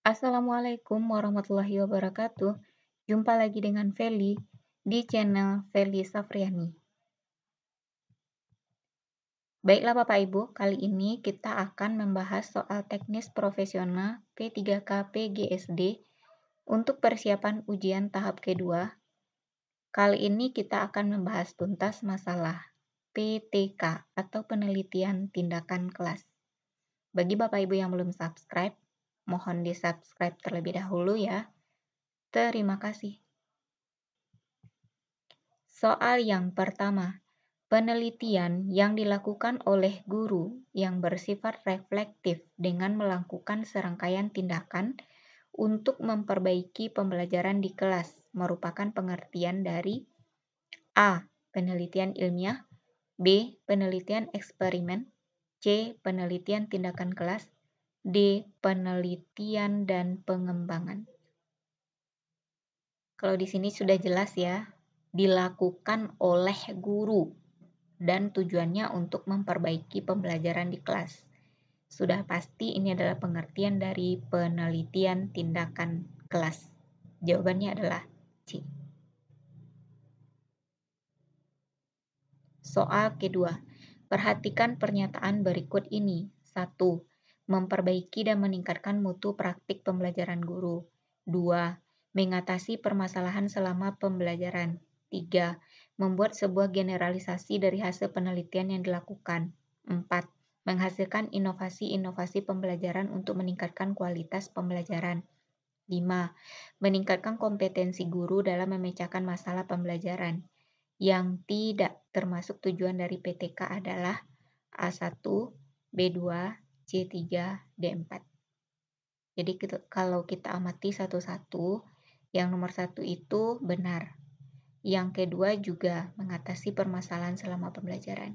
Assalamualaikum warahmatullahi wabarakatuh. Jumpa lagi dengan Feli di channel Feli Safriani. Baiklah Bapak Ibu, kali ini kita akan membahas soal teknis profesional P3K PGSD untuk persiapan ujian tahap kedua. Kali ini kita akan membahas tuntas masalah PTK atau penelitian tindakan kelas. Bagi Bapak Ibu yang belum subscribe, Mohon di-subscribe terlebih dahulu ya. Terima kasih. Soal yang pertama, penelitian yang dilakukan oleh guru yang bersifat reflektif dengan melakukan serangkaian tindakan untuk memperbaiki pembelajaran di kelas merupakan pengertian dari A. Penelitian ilmiah B. Penelitian eksperimen C. Penelitian tindakan kelas D. Penelitian dan pengembangan. Kalau di sini sudah jelas ya, dilakukan oleh guru dan tujuannya untuk memperbaiki pembelajaran di kelas. Sudah pasti ini adalah pengertian dari penelitian tindakan kelas. Jawabannya adalah C. Soal kedua. Perhatikan pernyataan berikut ini. Satu memperbaiki dan meningkatkan mutu praktik pembelajaran guru. 2. Mengatasi permasalahan selama pembelajaran. 3. Membuat sebuah generalisasi dari hasil penelitian yang dilakukan. 4. Menghasilkan inovasi-inovasi pembelajaran untuk meningkatkan kualitas pembelajaran. 5. Meningkatkan kompetensi guru dalam memecahkan masalah pembelajaran. Yang tidak termasuk tujuan dari PTK adalah A1, B2, C3, D4. Jadi kalau kita amati satu-satu, yang nomor satu itu benar. Yang kedua juga mengatasi permasalahan selama pembelajaran.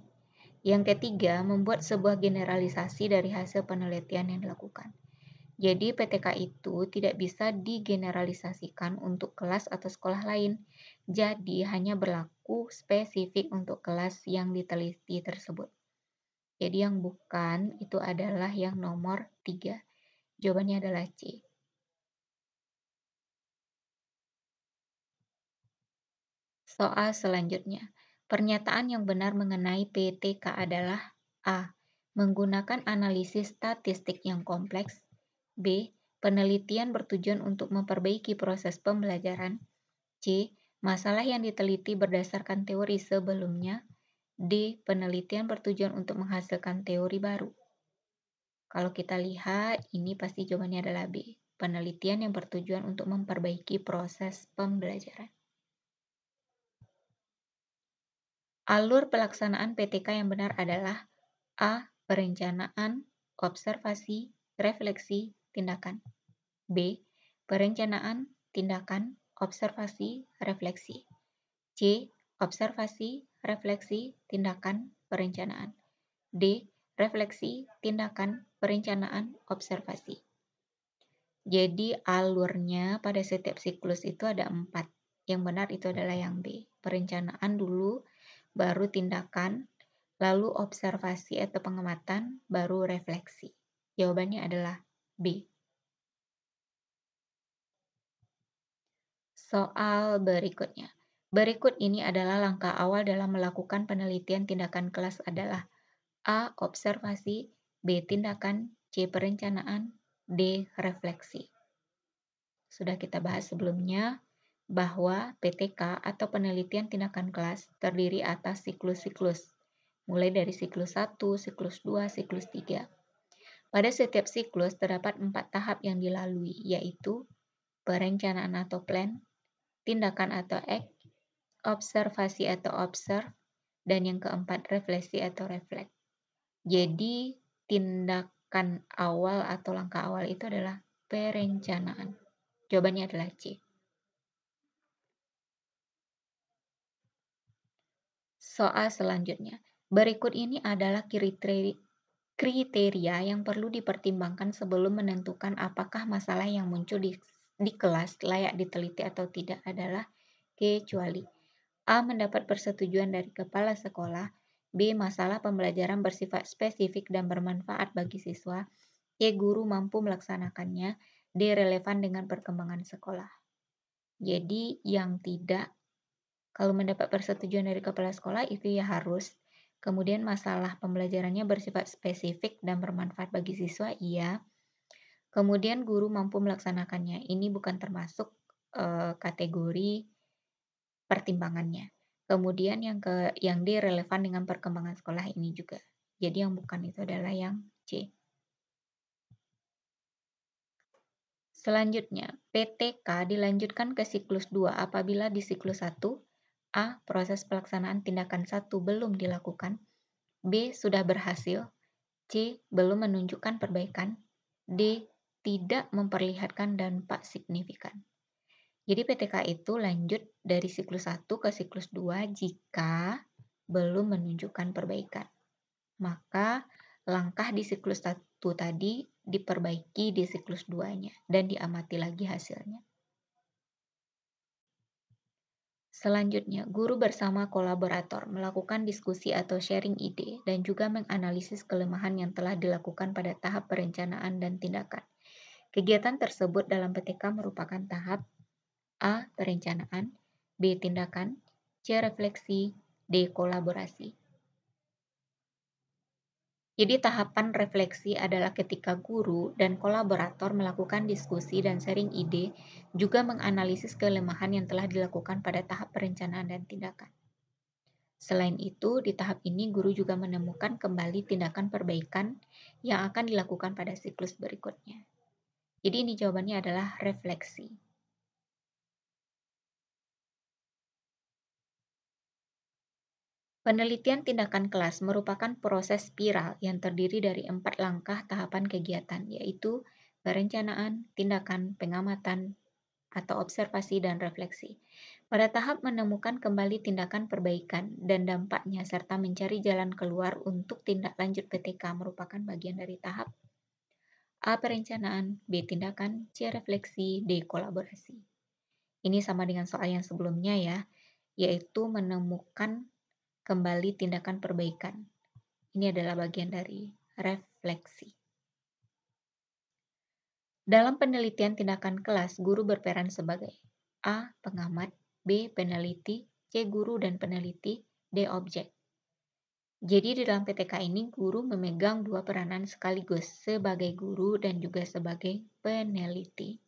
Yang ketiga, membuat sebuah generalisasi dari hasil penelitian yang dilakukan. Jadi PTK itu tidak bisa digeneralisasikan untuk kelas atau sekolah lain. Jadi hanya berlaku spesifik untuk kelas yang diteliti tersebut. Jadi yang bukan itu adalah yang nomor 3. Jawabannya adalah C. Soal selanjutnya. Pernyataan yang benar mengenai PTK adalah A. Menggunakan analisis statistik yang kompleks. B. Penelitian bertujuan untuk memperbaiki proses pembelajaran. C. Masalah yang diteliti berdasarkan teori sebelumnya. D. Penelitian bertujuan untuk menghasilkan teori baru. Kalau kita lihat, ini pasti jawabannya adalah B. Penelitian yang bertujuan untuk memperbaiki proses pembelajaran. Alur pelaksanaan PTK yang benar adalah A. Perencanaan, observasi, refleksi, tindakan. B. Perencanaan, tindakan, observasi, refleksi. C. Observasi, refleksi, tindakan, perencanaan. D. Refleksi, tindakan, perencanaan, observasi. Jadi alurnya pada setiap siklus itu ada empat. Yang benar itu adalah yang B. Perencanaan dulu, baru tindakan, lalu observasi atau pengamatan, baru refleksi. Jawabannya adalah B. Soal berikutnya. Berikut ini adalah langkah awal dalam melakukan penelitian tindakan kelas adalah A. Observasi B. Tindakan C. Perencanaan D. Refleksi Sudah kita bahas sebelumnya bahwa PTK atau penelitian tindakan kelas terdiri atas siklus-siklus, mulai dari siklus 1, siklus 2, siklus 3. Pada setiap siklus terdapat empat tahap yang dilalui, yaitu perencanaan atau plan, tindakan atau act, observasi atau observe, dan yang keempat refleksi atau reflect. Jadi tindakan awal atau langkah awal itu adalah perencanaan. Jawabannya adalah C. Soal selanjutnya. Berikut ini adalah kriteria, yang perlu dipertimbangkan sebelum menentukan apakah masalah yang muncul di, di kelas layak diteliti atau tidak adalah kecuali A. Mendapat persetujuan dari kepala sekolah. B. Masalah pembelajaran bersifat spesifik dan bermanfaat bagi siswa. E. Guru mampu melaksanakannya. D. Relevan dengan perkembangan sekolah. Jadi yang tidak, kalau mendapat persetujuan dari kepala sekolah itu ya harus. Kemudian masalah pembelajarannya bersifat spesifik dan bermanfaat bagi siswa, iya. Kemudian guru mampu melaksanakannya. Ini bukan termasuk eh, kategori pertimbangannya. Kemudian yang ke yang D relevan dengan perkembangan sekolah ini juga. Jadi yang bukan itu adalah yang C. Selanjutnya, PTK dilanjutkan ke siklus 2 apabila di siklus 1 A. Proses pelaksanaan tindakan 1 belum dilakukan B. Sudah berhasil C. Belum menunjukkan perbaikan D. Tidak memperlihatkan dampak signifikan. Jadi PTK itu lanjut dari siklus 1 ke siklus 2 jika belum menunjukkan perbaikan. Maka langkah di siklus 1 tadi diperbaiki di siklus 2-nya dan diamati lagi hasilnya. Selanjutnya, guru bersama kolaborator melakukan diskusi atau sharing ide dan juga menganalisis kelemahan yang telah dilakukan pada tahap perencanaan dan tindakan. Kegiatan tersebut dalam PTK merupakan tahap A. Perencanaan B. Tindakan C. Refleksi D. Kolaborasi Jadi tahapan refleksi adalah ketika guru dan kolaborator melakukan diskusi dan sharing ide, juga menganalisis kelemahan yang telah dilakukan pada tahap perencanaan dan tindakan. Selain itu, di tahap ini guru juga menemukan kembali tindakan perbaikan yang akan dilakukan pada siklus berikutnya. Jadi ini jawabannya adalah refleksi. Penelitian tindakan kelas merupakan proses spiral yang terdiri dari empat langkah tahapan kegiatan, yaitu perencanaan, tindakan, pengamatan, atau observasi dan refleksi. Pada tahap menemukan kembali tindakan perbaikan dan dampaknya serta mencari jalan keluar untuk tindak lanjut PTK merupakan bagian dari tahap A. Perencanaan, B. Tindakan, C. Refleksi, D. Kolaborasi. Ini sama dengan soal yang sebelumnya ya, yaitu menemukan kembali tindakan perbaikan. Ini adalah bagian dari refleksi. Dalam penelitian tindakan kelas, guru berperan sebagai A. Pengamat, B. Peneliti, C. Guru dan peneliti, D. Objek. Jadi di dalam PTK ini guru memegang dua peranan sekaligus sebagai guru dan juga sebagai peneliti.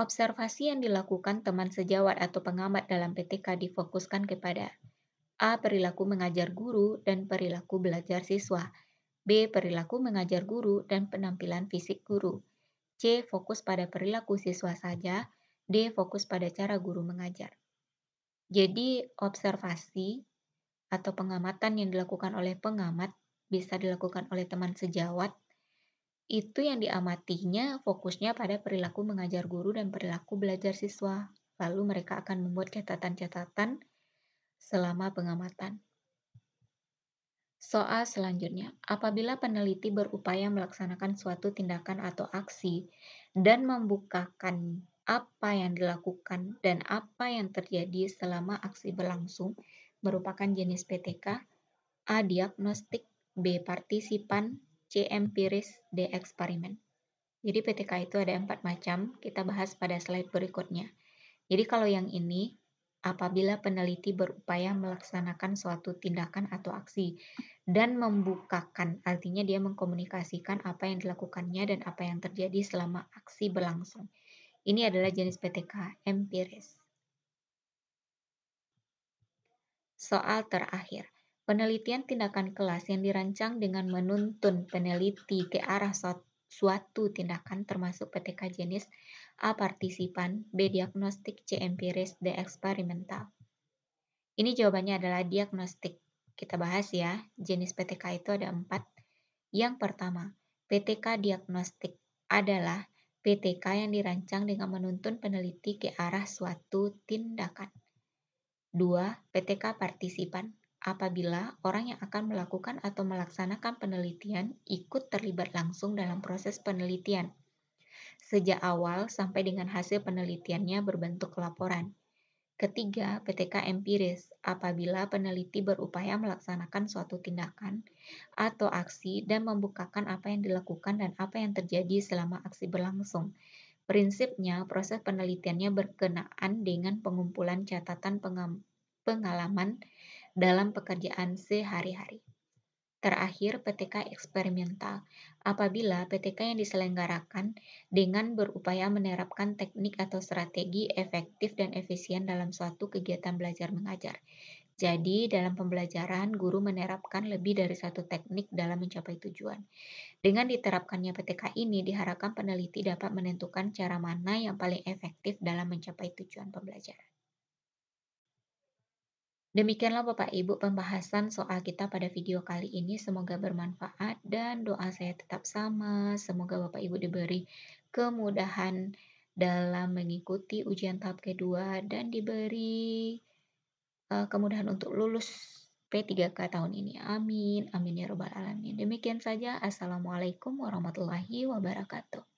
Observasi yang dilakukan teman sejawat atau pengamat dalam PTK difokuskan kepada A. Perilaku mengajar guru dan perilaku belajar siswa B. Perilaku mengajar guru dan penampilan fisik guru C. Fokus pada perilaku siswa saja D. Fokus pada cara guru mengajar Jadi, observasi atau pengamatan yang dilakukan oleh pengamat bisa dilakukan oleh teman sejawat itu yang diamatinya fokusnya pada perilaku mengajar guru dan perilaku belajar siswa. Lalu mereka akan membuat catatan-catatan selama pengamatan. Soal selanjutnya, apabila peneliti berupaya melaksanakan suatu tindakan atau aksi dan membukakan apa yang dilakukan dan apa yang terjadi selama aksi berlangsung merupakan jenis PTK, A. Diagnostik, B. Partisipan, C. Empiris, D. Eksperimen. Jadi PTK itu ada empat macam, kita bahas pada slide berikutnya. Jadi kalau yang ini, apabila peneliti berupaya melaksanakan suatu tindakan atau aksi dan membukakan, artinya dia mengkomunikasikan apa yang dilakukannya dan apa yang terjadi selama aksi berlangsung. Ini adalah jenis PTK empiris. Soal terakhir. Penelitian tindakan kelas yang dirancang dengan menuntun peneliti ke arah suatu tindakan termasuk PTK jenis A partisipan, B diagnostik, C empiris, D eksperimental. Ini jawabannya adalah diagnostik. Kita bahas ya, jenis PTK itu ada empat. Yang pertama, PTK diagnostik adalah PTK yang dirancang dengan menuntun peneliti ke arah suatu tindakan. Dua, PTK partisipan apabila orang yang akan melakukan atau melaksanakan penelitian ikut terlibat langsung dalam proses penelitian, sejak awal sampai dengan hasil penelitiannya berbentuk laporan. Ketiga, PTK empiris apabila peneliti berupaya melaksanakan suatu tindakan atau aksi dan membukakan apa yang dilakukan dan apa yang terjadi selama aksi berlangsung. Prinsipnya, proses penelitiannya berkenaan dengan pengumpulan catatan pengalaman dalam pekerjaan sehari-hari. Terakhir, PTK eksperimental. Apabila PTK yang diselenggarakan dengan berupaya menerapkan teknik atau strategi efektif dan efisien dalam suatu kegiatan belajar mengajar. Jadi, dalam pembelajaran, guru menerapkan lebih dari satu teknik dalam mencapai tujuan. Dengan diterapkannya PTK ini, diharapkan peneliti dapat menentukan cara mana yang paling efektif dalam mencapai tujuan pembelajaran. Demikianlah Bapak Ibu pembahasan soal kita pada video kali ini. Semoga bermanfaat dan doa saya tetap sama. Semoga Bapak Ibu diberi kemudahan dalam mengikuti ujian tahap kedua dan diberi e, kemudahan untuk lulus P3K tahun ini. Amin. Amin ya robbal alamin. Demikian saja. Assalamualaikum warahmatullahi wabarakatuh.